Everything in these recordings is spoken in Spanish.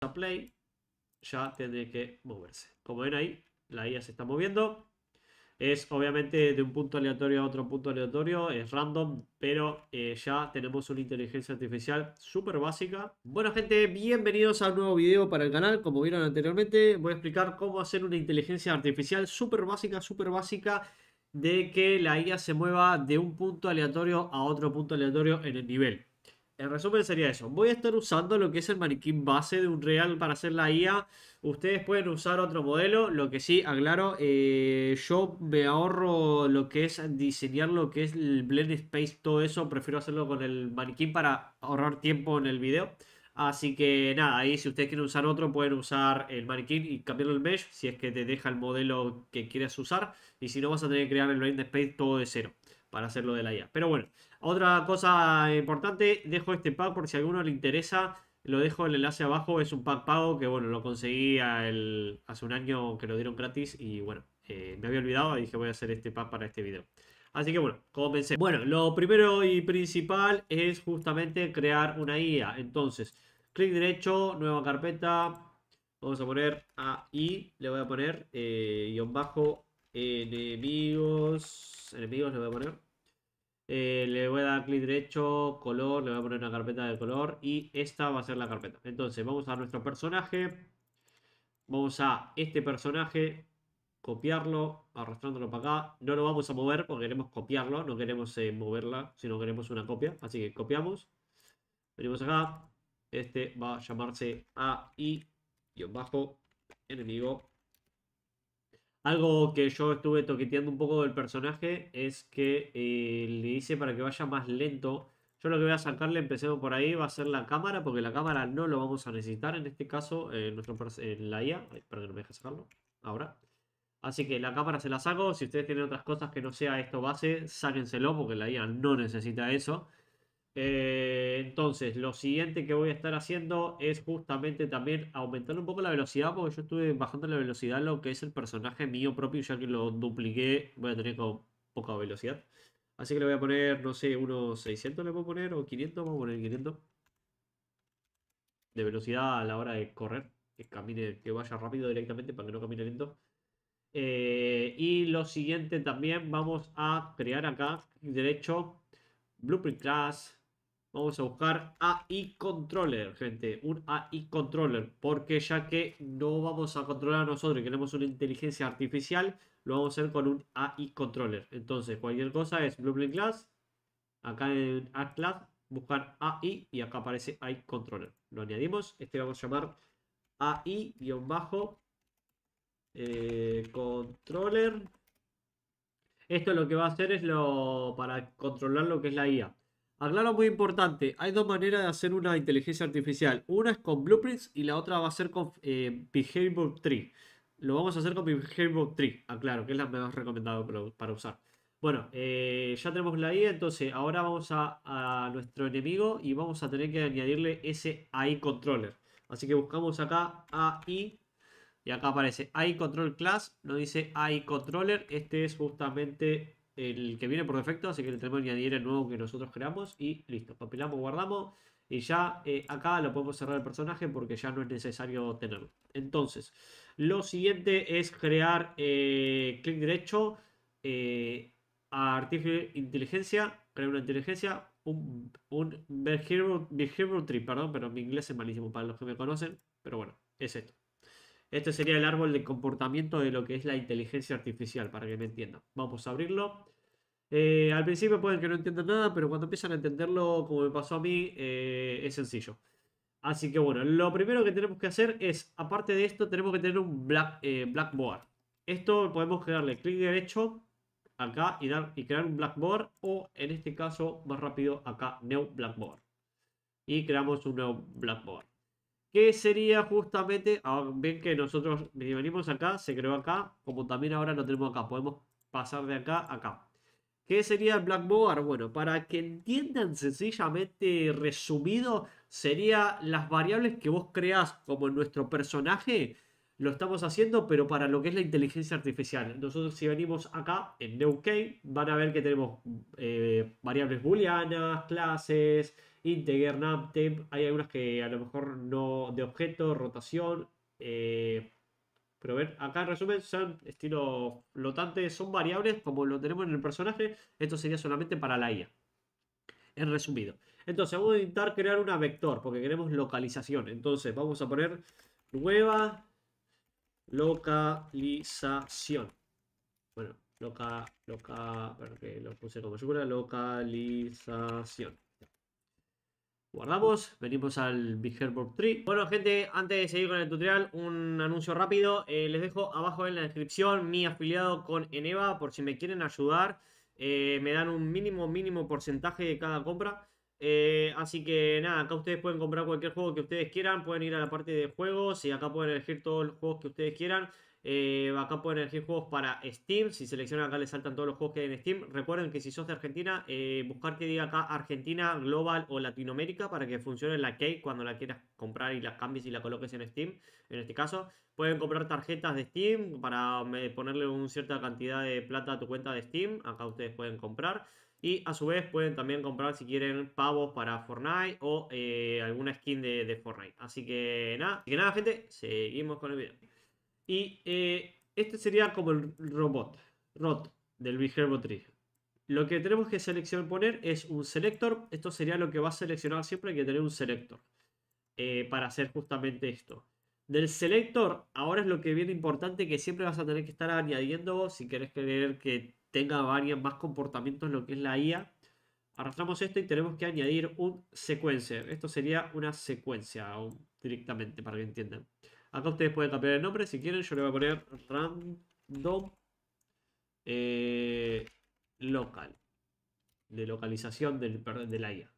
a play, ya tendré que moverse. Como ven ahí, la IA se está moviendo. Es obviamente de un punto aleatorio a otro punto aleatorio, es random, pero eh, ya tenemos una inteligencia artificial súper básica. Bueno gente, bienvenidos a un nuevo video para el canal. Como vieron anteriormente, voy a explicar cómo hacer una inteligencia artificial súper básica, súper básica de que la IA se mueva de un punto aleatorio a otro punto aleatorio en el nivel. En resumen sería eso. Voy a estar usando lo que es el maniquín base de Unreal para hacer la IA. Ustedes pueden usar otro modelo. Lo que sí, aclaro, eh, yo me ahorro lo que es diseñar lo que es el Blend Space, todo eso. Prefiero hacerlo con el maniquín para ahorrar tiempo en el video. Así que nada, ahí si ustedes quieren usar otro, pueden usar el maniquín y cambiarlo el mesh si es que te deja el modelo que quieras usar. Y si no, vas a tener que crear el Blend Space todo de cero para hacerlo de la IA. Pero bueno, otra cosa importante, dejo este pack por si a alguno le interesa, lo dejo el enlace abajo, es un pack pago que bueno, lo conseguí hace un año que lo dieron gratis y bueno, eh, me había olvidado y dije voy a hacer este pack para este video. Así que bueno, pensé Bueno, lo primero y principal es justamente crear una IA. Entonces, clic derecho, nueva carpeta, vamos a poner ahí, le voy a poner eh, guión bajo enemigos, enemigos le voy a poner eh, le voy a dar clic derecho, color, le voy a poner una carpeta de color y esta va a ser la carpeta. Entonces vamos a nuestro personaje, vamos a este personaje, copiarlo, arrastrándolo para acá. No lo vamos a mover porque queremos copiarlo, no queremos eh, moverla, sino queremos una copia. Así que copiamos, venimos acá, este va a llamarse AI-enemigo algo que yo estuve toqueteando un poco del personaje es que eh, le hice para que vaya más lento. Yo lo que voy a sacarle, empecemos por ahí, va a ser la cámara, porque la cámara no lo vamos a necesitar en este caso, eh, nuestro la IA. que no me sacarlo. Ahora. Así que la cámara se la saco. Si ustedes tienen otras cosas que no sea esto base, sáquenselo, porque la IA no necesita eso. Eh, entonces, lo siguiente que voy a estar haciendo es justamente también aumentar un poco la velocidad, porque yo estuve bajando la velocidad lo que es el personaje mío propio, ya que lo dupliqué, voy a tener como poca velocidad. Así que le voy a poner, no sé, unos 600 le puedo poner, o 500, vamos a poner 500. De velocidad a la hora de correr, que camine, que vaya rápido directamente para que no camine lento. Eh, y lo siguiente también, vamos a crear acá, derecho, Blueprint Class, Vamos a buscar AI Controller, gente. Un AI Controller. Porque ya que no vamos a controlar nosotros y queremos una inteligencia artificial, lo vamos a hacer con un AI Controller. Entonces, cualquier cosa es Blueprint Class. Acá en A Class, buscar AI y acá aparece AI Controller. Lo añadimos. Este vamos a llamar AI-Controller. Eh, Esto lo que va a hacer es lo para controlar lo que es la IA. Aclaro muy importante, hay dos maneras de hacer una inteligencia artificial. Una es con blueprints y la otra va a ser con eh, Behavior Tree. Lo vamos a hacer con Behavior Tree, aclaro, que es la más recomendada para usar. Bueno, eh, ya tenemos la I, entonces ahora vamos a, nuestro enemigo y vamos a tener que añadirle ese AI controller. Así que buscamos acá AI y acá aparece AI control class, nos dice AI controller. Este es justamente el que viene por defecto, así que le tenemos que añadir el nuevo que nosotros creamos y listo, Papilamos, guardamos y ya eh, acá lo podemos cerrar el personaje porque ya no es necesario tenerlo. Entonces, lo siguiente es crear eh, clic derecho eh, a artificial inteligencia, crear una inteligencia, un, un behavior, tree, perdón, pero mi inglés es malísimo para los que me conocen, pero bueno, es esto. Este sería el árbol de comportamiento de lo que es la inteligencia artificial, para que me entiendan. Vamos a abrirlo. Eh, al principio pueden que no entiendan nada, pero cuando empiezan a entenderlo, como me pasó a mí, eh, es sencillo. Así que bueno, lo primero que tenemos que hacer es, aparte de esto, tenemos que tener un eh, blackboard. Esto podemos darle clic derecho acá y, dar, y crear un blackboard o en este caso más rápido acá, new blackboard. Y creamos un nuevo blackboard que sería justamente, ven ah, que nosotros venimos acá, se creó acá, como también ahora lo tenemos acá, podemos pasar de acá a acá. ¿Qué sería el Blackboard? Bueno, para que entiendan sencillamente resumido, sería las variables que vos creás como nuestro personaje, lo estamos haciendo, pero para lo que es la inteligencia artificial. Nosotros si venimos acá en NewK, van a ver que tenemos eh, variables booleanas, clases, integer, nap, temp. Hay algunas que a lo mejor no de objeto, rotación. Eh, pero acá en resumen son estilos flotante, son variables como lo tenemos en el personaje. Esto sería solamente para la IA. En resumido. Entonces vamos a intentar crear una vector porque queremos localización. Entonces vamos a poner nueva localización. Bueno, loca, loca, lo puse como yo, localización. Guardamos, venimos al Big Herb Tree. Bueno gente, antes de seguir con el tutorial, un anuncio rápido. Eh, les dejo abajo en la descripción mi afiliado con Eneva por si me quieren ayudar. Eh, me dan un mínimo, mínimo porcentaje de cada compra. Eh, así que nada, acá ustedes pueden comprar cualquier juego que ustedes quieran, pueden ir a la parte de juegos y acá pueden elegir todos los juegos que ustedes quieran. Eh, acá pueden elegir juegos para Steam. Si seleccionan acá les saltan todos los juegos que hay en Steam. Recuerden que si sos de Argentina, eh, buscar que diga acá Argentina, Global o Latinoamérica para que funcione la key cuando la quieras comprar y la cambies y la coloques en Steam. En este caso, pueden comprar tarjetas de Steam para eh, ponerle una cierta cantidad de plata a tu cuenta de Steam. Acá ustedes pueden comprar. Y a su vez pueden también comprar si quieren pavos para Fortnite o alguna skin de, de Fortnite. Así que nada, así que nada gente, seguimos con el video. Y eh, este sería como el robot, rot del Big Herbo Lo que tenemos que seleccionar poner es un selector. Esto sería lo que va a seleccionar siempre. Hay que tener un selector eh, para hacer justamente esto. Del selector, ahora es lo que viene importante que siempre vas a tener que estar añadiendo si querés querer que tenga varios más comportamientos lo que es la IA. Arrastramos esto y tenemos que añadir un sequencer. Esto sería una secuencia directamente para que entiendan. Acá ustedes pueden cambiar el nombre si quieren. Yo le voy a poner random eh, local. De localización del, de la IA.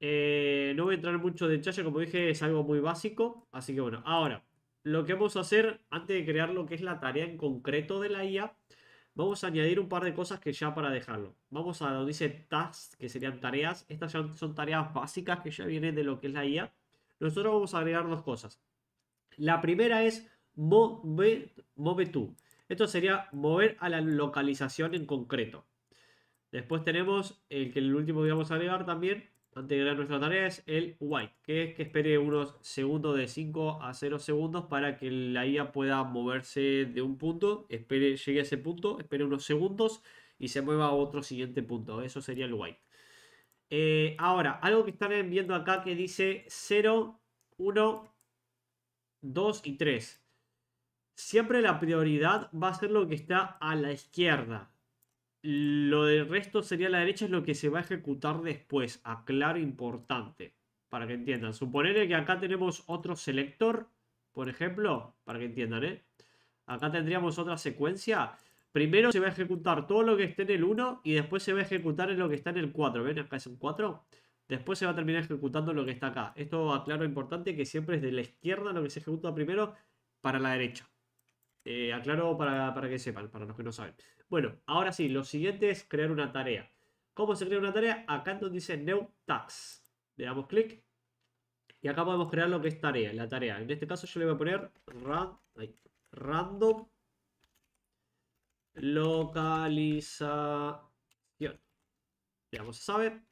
Eh, no voy a entrar mucho de detalle, como dije, es algo muy básico. Así que bueno, ahora, lo que vamos a hacer antes de crear lo que es la tarea en concreto de la IA, vamos a añadir un par de cosas que ya para dejarlo. Vamos a donde dice tasks, que serían tareas. Estas ya son tareas básicas que ya vienen de lo que es la IA. Nosotros vamos a agregar dos cosas. La primera es move, move to. Esto sería mover a la localización en concreto. Después tenemos el que el último que vamos a agregar también, antes de crear nuestra tarea, es el white, que es que espere unos segundos de 5 a 0 segundos para que la IA pueda moverse de un punto, espere, llegue a ese punto, espere unos segundos y se mueva a otro siguiente punto. Eso sería el white. Eh, ahora, algo que están viendo acá que dice 0, 1, 2 y 3. Siempre la prioridad va a ser lo que está a la izquierda. Lo del resto sería la derecha, es lo que se va a ejecutar después. Aclaro importante, para que entiendan. Suponer que acá tenemos otro selector, por ejemplo, para que entiendan, ¿eh? Acá tendríamos otra secuencia. Primero se va a ejecutar todo lo que esté en el 1 y después se va a ejecutar en lo que está en el 4. ¿Ven? Acá es un 4. Después se va a terminar ejecutando lo que está acá. Esto aclaro importante que siempre es de la izquierda lo que se ejecuta primero para la derecha. Eh, aclaro para, que sepan, para los que no saben. Bueno, ahora sí, lo siguiente es crear una tarea. ¿Cómo se crea una tarea? Acá donde dice New Tax. Le damos clic. Y acá podemos crear lo que es tarea, la tarea. En este caso yo le voy a poner random localización. Le damos sabe.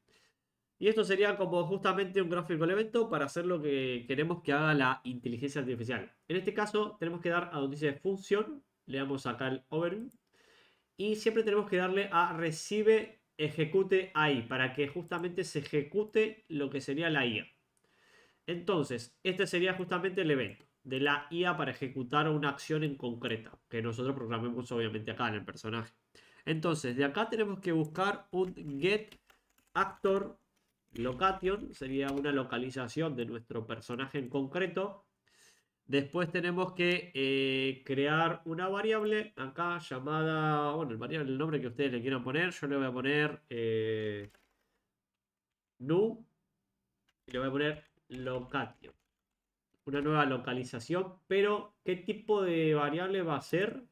Y esto sería como justamente un gráfico evento para hacer lo que queremos que haga la inteligencia artificial. En este caso tenemos que dar a donde dice función, le damos acá el over Y siempre tenemos que darle a recibe, ejecute ahí, para que justamente se ejecute lo que sería la IA. Entonces, este sería justamente el evento de la IA para ejecutar una acción en concreta, que nosotros programemos obviamente acá en el personaje. Entonces, de acá tenemos que buscar un get actor Location sería una localización de nuestro personaje en concreto. Después tenemos que eh, crear una variable acá llamada, bueno, el, variable, el nombre que ustedes le quieran poner, yo le voy a poner eh, new y le voy a poner location. Una nueva localización, pero ¿qué tipo de variable va a ser?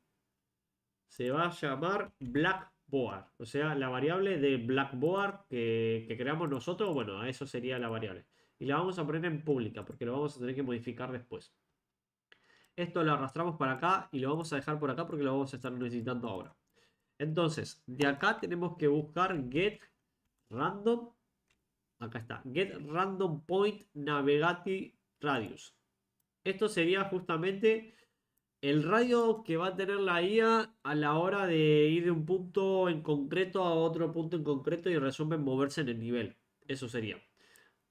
Se va a llamar black o sea, la variable de blackboard que, creamos nosotros, bueno, eso sería la variable. Y la vamos a poner en pública porque lo vamos a tener que modificar después. Esto lo arrastramos para acá y lo vamos a dejar por acá porque lo vamos a estar necesitando ahora. Entonces, de acá tenemos que buscar get random. Acá está, get random point navigati radius. Esto sería justamente el radio que va a tener la IA a la hora de ir de un punto en concreto a otro punto en concreto y resumen moverse en el nivel. Eso sería.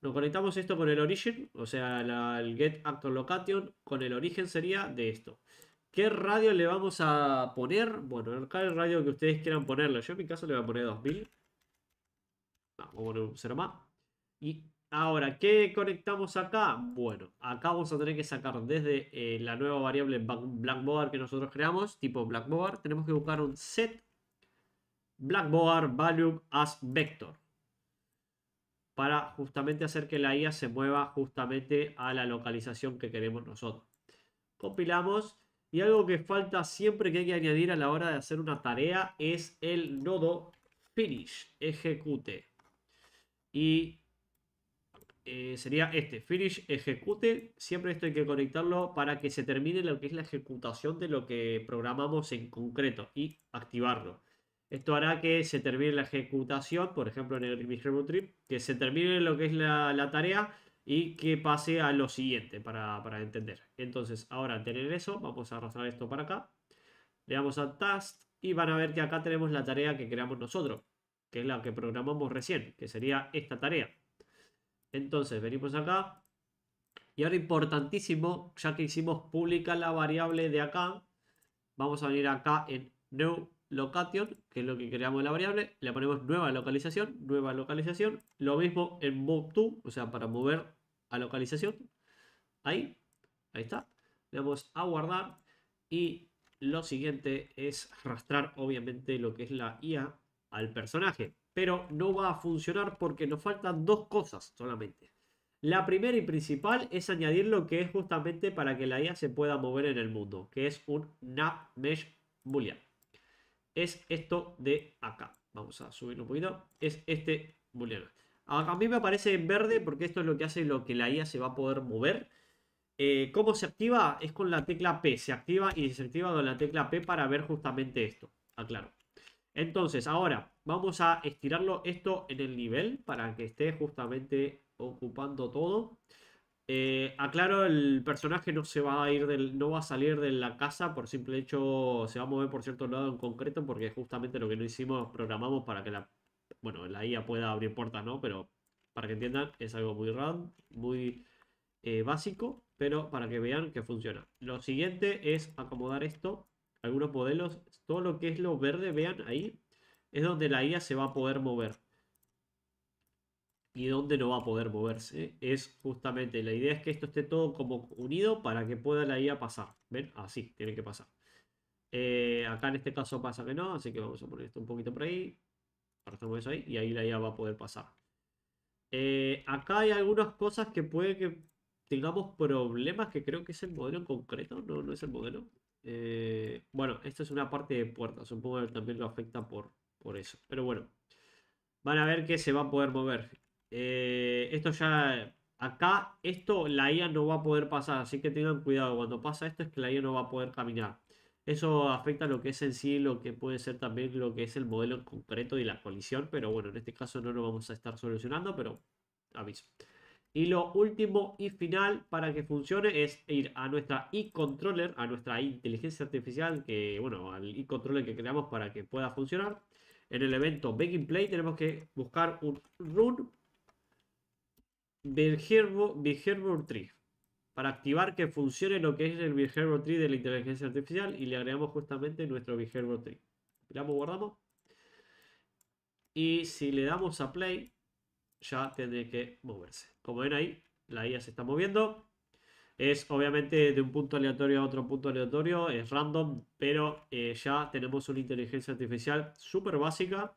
Nos conectamos esto con el origin, o sea, el get actor location con el origen sería de esto. ¿Qué radio le vamos a poner? Bueno, acá el radio que ustedes quieran ponerle. Yo en mi caso le voy a poner 2000. Vamos a poner un 0 más. Y Ahora, ¿qué conectamos acá? Bueno, acá vamos a tener que sacar desde eh, la nueva variable blackboard que nosotros creamos, tipo blackboard, tenemos que buscar un set blackboard value as vector para justamente hacer que la IA se mueva justamente a la localización que queremos nosotros. Compilamos y algo que falta siempre que hay que añadir a la hora de hacer una tarea es el nodo finish, ejecute. Y eh, sería este, finish ejecute, siempre esto hay que conectarlo para que se termine lo que es la ejecutación de lo que programamos en concreto y activarlo. Esto hará que se termine la ejecutación, por ejemplo en el remote trip, que se termine lo que es la, tarea y que pase a lo siguiente para, para entender. Entonces, ahora al tener eso, vamos a arrastrar esto para acá. Le damos a Task y van a ver que acá tenemos la tarea que creamos nosotros, que es la que programamos recién, que sería esta tarea. Entonces, venimos acá. Y ahora importantísimo, ya que hicimos pública la variable de acá, vamos a venir acá en new location, que es lo que creamos la variable, le ponemos nueva localización, nueva localización, lo mismo en move to, o sea, para mover a localización. Ahí, ahí está. Le damos a guardar y lo siguiente es arrastrar obviamente lo que es la IA al personaje pero no va a funcionar porque nos faltan dos cosas solamente. La primera y principal es añadir lo que es justamente para que la IA se pueda mover en el mundo, que es un NAP Mesh Boolean. Es esto de acá. Vamos a subirlo un poquito. Es este Boolean. A mí me aparece en verde porque esto es lo que hace lo que la IA se va a poder mover. Eh, ¿Cómo se activa? Es con la tecla P. Se activa y desactiva con la tecla P para ver justamente esto. Aclaro. Entonces, ahora, Vamos a estirarlo esto en el nivel para que esté justamente ocupando todo. Eh, aclaro, el personaje no se va a ir del, no va a salir de la casa por simple hecho, se va a mover por cierto lado en concreto porque justamente lo que no hicimos programamos para que la, bueno, la IA pueda abrir puertas, ¿no? Pero para que entiendan es algo muy random, muy eh, básico, pero para que vean que funciona. Lo siguiente es acomodar esto, algunos modelos, todo lo que es lo verde, vean ahí, es donde la IA se va a poder mover. Y donde no va a poder moverse. Es justamente, la idea es que esto esté todo como unido para que pueda la IA pasar. ¿Ven? Así, tiene que pasar. Eh, acá en este caso pasa que no, así que vamos a poner esto un poquito por ahí. eso ahí y ahí la IA va a poder pasar. Eh, acá hay algunas cosas que puede que tengamos problemas, que creo que es el modelo en concreto, no, no es el modelo. Eh, bueno, esto es una parte de puertas, supongo que también lo afecta por, por eso. Pero bueno, van a ver que se va a poder mover. Eh, esto ya, acá, esto la IA no va a poder pasar, así que tengan cuidado. Cuando pasa esto es que la IA no va a poder caminar. Eso afecta lo que es en sí, lo que puede ser también lo que es el modelo en concreto y la colisión, pero bueno, en este caso no lo vamos a estar solucionando, pero aviso. Y lo último y final para que funcione es ir a nuestra e-controller, a nuestra inteligencia artificial, que bueno, al e-controller que creamos para que pueda funcionar en el evento in Play tenemos que buscar un run Virgerbo Tree para activar que funcione lo que es el Virgerbo Tree de la inteligencia artificial y le agregamos justamente nuestro Virgerbo Tree. Miramos, guardamos. Y si le damos a play, ya tendré que moverse. Como ven ahí, la IA se está moviendo. Es obviamente de un punto aleatorio a otro punto aleatorio, es random, pero eh, ya tenemos una inteligencia artificial súper básica,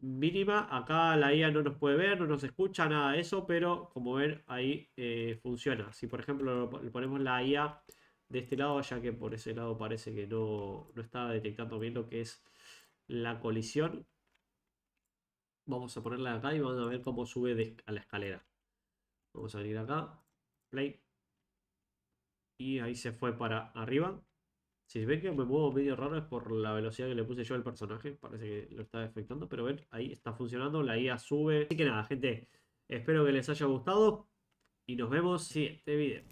mínima. Acá la IA no nos puede ver, no nos escucha, nada de eso, pero como ven ahí eh, funciona. Si por ejemplo le ponemos la IA de este lado, ya que por ese lado parece que no, no está detectando bien lo que es la colisión. Vamos a ponerla acá y vamos a ver cómo sube a la escalera. Vamos a venir acá, play. Y ahí se fue para arriba. Si ven que me muevo medio raro es por la velocidad que le puse yo al personaje. Parece que lo está afectando, pero ven, ahí está funcionando. La IA sube. Así que nada, gente. Espero que les haya gustado. Y nos vemos en el siguiente video.